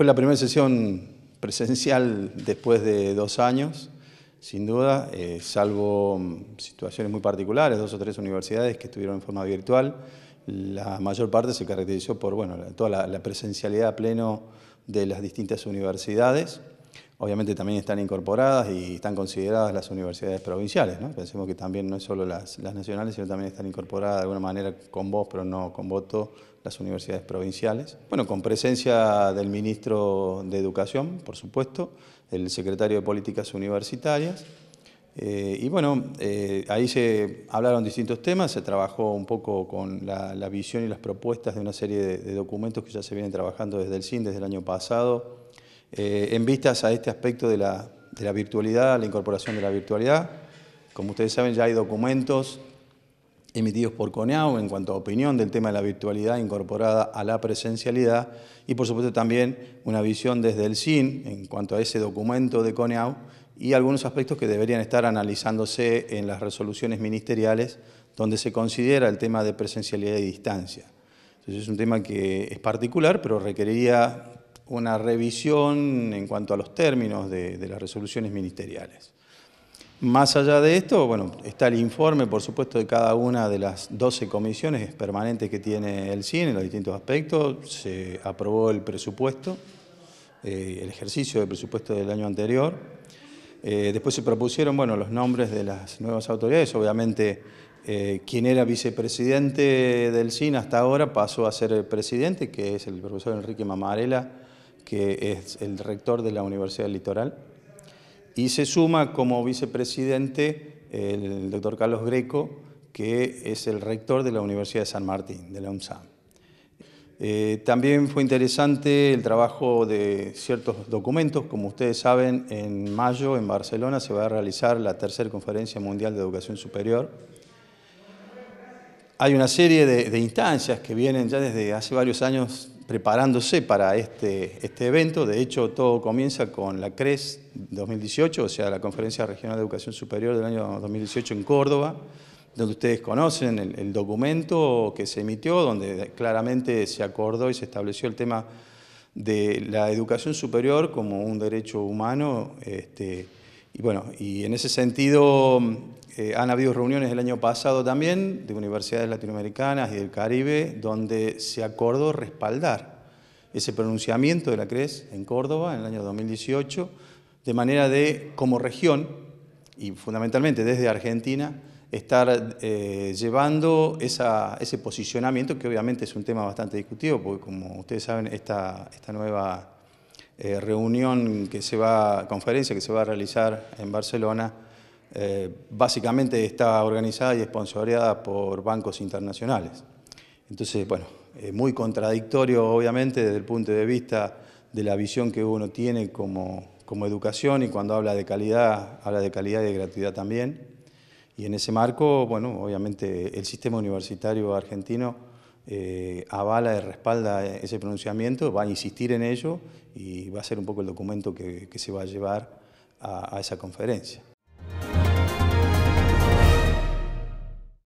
Fue la primera sesión presencial después de dos años, sin duda, eh, salvo mm, situaciones muy particulares, dos o tres universidades que estuvieron en forma virtual. La mayor parte se caracterizó por bueno, toda la, presencialidad a pleno de las distintas universidades. Obviamente también están incorporadas y están consideradas las universidades provinciales, ¿no? Pensemos que también no es solo las, nacionales, sino también están incorporadas de alguna manera con voz, pero no con voto, las universidades provinciales. Bueno, con presencia del ministro de Educación, por supuesto, el secretario de Políticas Universitarias. Eh, y bueno, eh, ahí se hablaron distintos temas, se trabajó un poco con la, visión y las propuestas de una serie de, de documentos que ya se vienen trabajando desde el CIN, desde el año pasado, eh, en vistas a este aspecto de la, virtualidad, la incorporación de la virtualidad, como ustedes saben ya hay documentos emitidos por CONEAU en cuanto a opinión del tema de la virtualidad incorporada a la presencialidad y por supuesto también una visión desde el CIN en cuanto a ese documento de CONEAU y algunos aspectos que deberían estar analizándose en las resoluciones ministeriales donde se considera el tema de presencialidad y distancia. es un tema que es particular pero requeriría una revisión en cuanto a los términos de, las resoluciones ministeriales. Más allá de esto, bueno, está el informe, por supuesto, de cada una de las 12 comisiones permanentes que tiene el CIN en los distintos aspectos. Se aprobó el presupuesto, eh, el ejercicio del presupuesto del año anterior. Eh, después se propusieron, bueno, los nombres de las nuevas autoridades. Obviamente, eh, quien era vicepresidente del CIN hasta ahora pasó a ser el presidente, que es el profesor Enrique Mamarela, que es el rector de la Universidad Litoral. Y se suma como vicepresidente el doctor Carlos Greco, que es el rector de la Universidad de San Martín, de la UNSAM. Eh, también fue interesante el trabajo de ciertos documentos. Como ustedes saben, en mayo en Barcelona se va a realizar la tercera Conferencia Mundial de Educación Superior. Hay una serie de instancias que vienen ya desde hace varios años preparándose para este, este evento. De hecho, todo comienza con la CRES 2018, o sea, la Conferencia Regional de Educación Superior del año 2018 en Córdoba, donde ustedes conocen el, documento que se emitió, donde claramente se acordó y se estableció el tema de la educación superior como un derecho humano este, y bueno, y en ese sentido eh, han habido reuniones el año pasado también de universidades latinoamericanas y del Caribe donde se acordó respaldar ese pronunciamiento de la CRES en Córdoba en el año 2018, de manera de, como región, y fundamentalmente desde Argentina, estar eh, llevando ese posicionamiento, que obviamente es un tema bastante discutido, porque como ustedes saben, esta, esta nueva eh, reunión que se va, conferencia que se va a realizar en Barcelona, eh, básicamente está organizada y esponsoreada por bancos internacionales. Entonces, bueno, eh, muy contradictorio obviamente desde el punto de vista de la visión que uno tiene como, como educación y cuando habla de calidad, habla de calidad y de gratuidad también. Y en ese marco, bueno, obviamente el sistema universitario argentino eh, avala y respalda ese pronunciamiento, va a insistir en ello y va a ser un poco el documento que, se va a llevar a esa conferencia.